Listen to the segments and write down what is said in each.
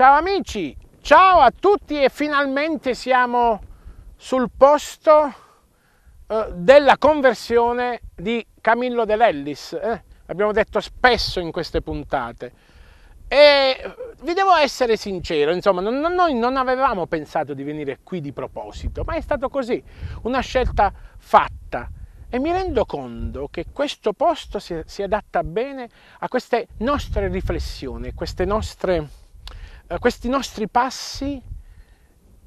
Ciao amici, ciao a tutti e finalmente siamo sul posto eh, della conversione di Camillo De Lellis. Eh? L'abbiamo detto spesso in queste puntate. E eh, vi devo essere sincero, insomma, non, noi non avevamo pensato di venire qui di proposito, ma è stato così, una scelta fatta. E mi rendo conto che questo posto si, si adatta bene a queste nostre riflessioni, queste nostre eh, questi nostri passi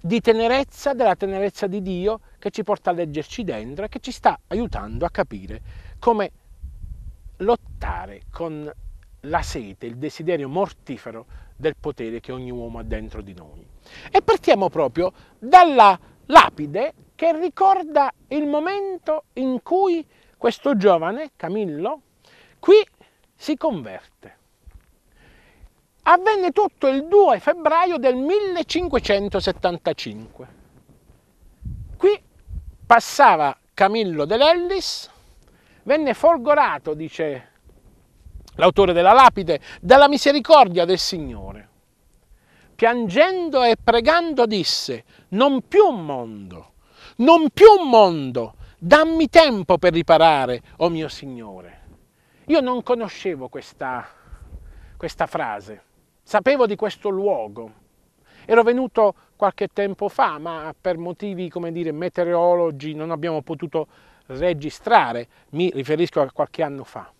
di tenerezza, della tenerezza di Dio che ci porta a leggerci dentro e che ci sta aiutando a capire come lottare con la sete, il desiderio mortifero del potere che ogni uomo ha dentro di noi. E partiamo proprio dalla lapide che ricorda il momento in cui questo giovane, Camillo, qui si converte avvenne tutto il 2 febbraio del 1575. Qui passava Camillo dell'Ellis, venne folgorato, dice l'autore della lapide, dalla misericordia del Signore. Piangendo e pregando disse, non più un mondo, non più un mondo, dammi tempo per riparare, o oh mio Signore. Io non conoscevo questa, questa frase. Sapevo di questo luogo, ero venuto qualche tempo fa, ma per motivi, come dire, meteorologi non abbiamo potuto registrare, mi riferisco a qualche anno fa.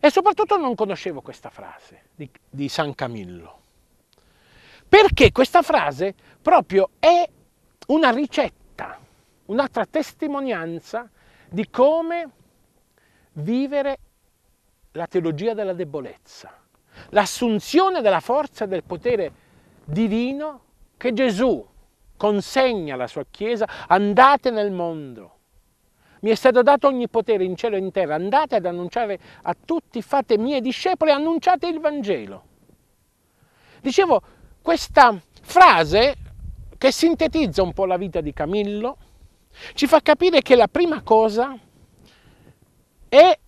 E soprattutto non conoscevo questa frase di, di San Camillo, perché questa frase proprio è una ricetta, un'altra testimonianza di come vivere la teologia della debolezza l'assunzione della forza del potere divino che Gesù consegna alla sua Chiesa, andate nel mondo. Mi è stato dato ogni potere in cielo e in terra, andate ad annunciare a tutti, fate miei discepoli, annunciate il Vangelo. Dicevo, questa frase che sintetizza un po' la vita di Camillo, ci fa capire che la prima cosa è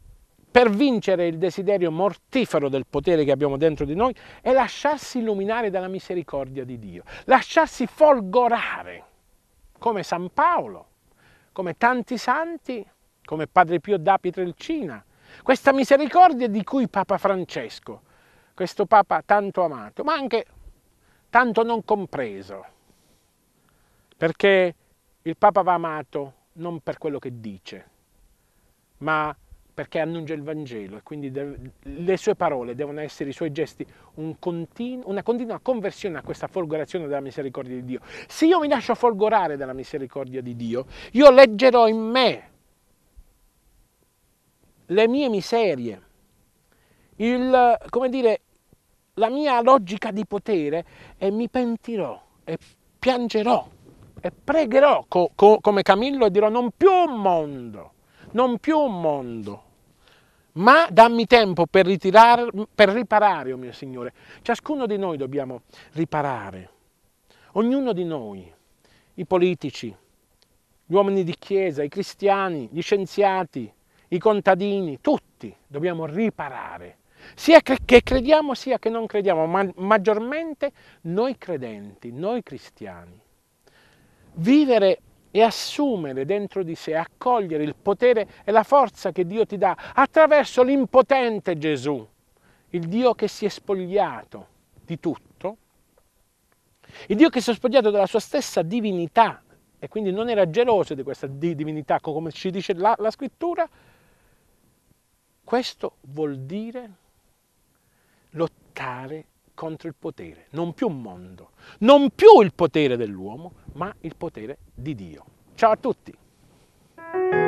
per vincere il desiderio mortifero del potere che abbiamo dentro di noi e lasciarsi illuminare dalla misericordia di Dio, lasciarsi folgorare, come San Paolo, come tanti santi, come Padre Pio da Pietrelcina, questa misericordia di cui Papa Francesco, questo Papa tanto amato, ma anche tanto non compreso, perché il Papa va amato non per quello che dice, ma perché annuncia il Vangelo e quindi deve, le sue parole devono essere i suoi gesti un continuo, una continua conversione a questa folgorazione della misericordia di Dio. Se io mi lascio folgorare dalla misericordia di Dio, io leggerò in me le mie miserie, il, come dire, la mia logica di potere e mi pentirò e piangerò e pregherò co, co, come Camillo e dirò non più un mondo, non più un mondo, ma dammi tempo per, ritirar, per riparare, oh mio Signore. Ciascuno di noi dobbiamo riparare, ognuno di noi, i politici, gli uomini di chiesa, i cristiani, gli scienziati, i contadini, tutti dobbiamo riparare, sia che crediamo sia che non crediamo, ma maggiormente noi credenti, noi cristiani. Vivere e assumere dentro di sé, accogliere il potere e la forza che Dio ti dà attraverso l'impotente Gesù, il Dio che si è spogliato di tutto, il Dio che si è spogliato della sua stessa divinità e quindi non era geloso di questa divinità, come ci dice la, la scrittura, questo vuol dire lottare contro il potere, non più mondo, non più il potere dell'uomo, ma il potere di Dio. Ciao a tutti!